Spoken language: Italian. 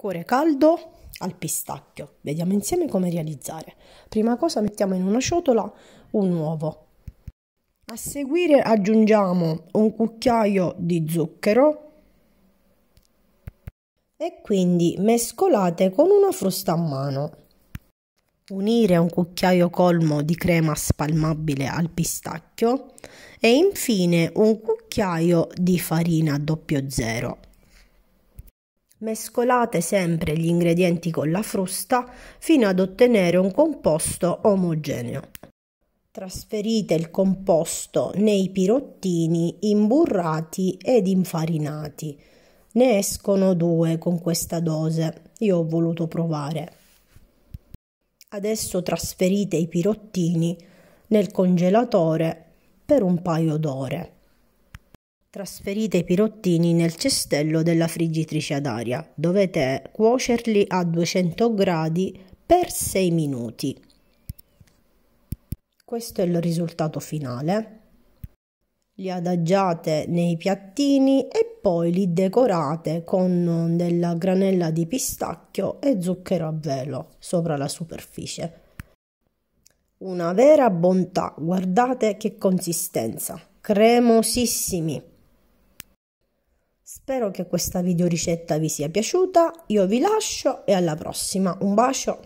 Cuore caldo al pistacchio. Vediamo insieme come realizzare. Prima cosa mettiamo in una ciotola un uovo. A seguire aggiungiamo un cucchiaio di zucchero e quindi mescolate con una frusta a mano. Unire un cucchiaio colmo di crema spalmabile al pistacchio e infine un cucchiaio di farina doppio 00. Mescolate sempre gli ingredienti con la frusta fino ad ottenere un composto omogeneo. Trasferite il composto nei pirottini imburrati ed infarinati. Ne escono due con questa dose. Io ho voluto provare. Adesso trasferite i pirottini nel congelatore per un paio d'ore. Trasferite i pirottini nel cestello della friggitrice ad aria. Dovete cuocerli a 200 gradi per 6 minuti. Questo è il risultato finale. Li adagiate nei piattini e poi li decorate con della granella di pistacchio e zucchero a velo sopra la superficie. Una vera bontà, guardate che consistenza, cremosissimi. Spero che questa video ricetta vi sia piaciuta, io vi lascio e alla prossima. Un bacio!